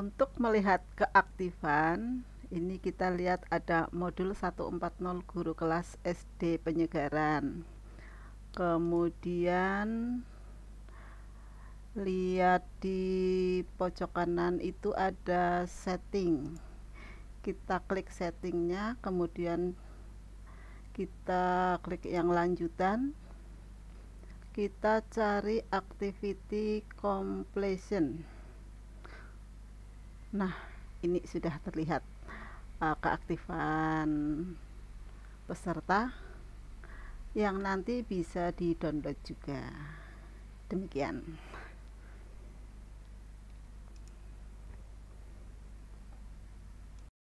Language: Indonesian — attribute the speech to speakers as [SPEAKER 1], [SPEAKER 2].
[SPEAKER 1] Untuk melihat keaktifan, ini kita lihat ada modul 140 guru kelas SD penyegaran. Kemudian lihat di pojok kanan itu ada setting. Kita klik settingnya, kemudian kita klik yang lanjutan. Kita cari activity completion nah ini sudah terlihat uh, keaktifan peserta yang nanti bisa di download juga demikian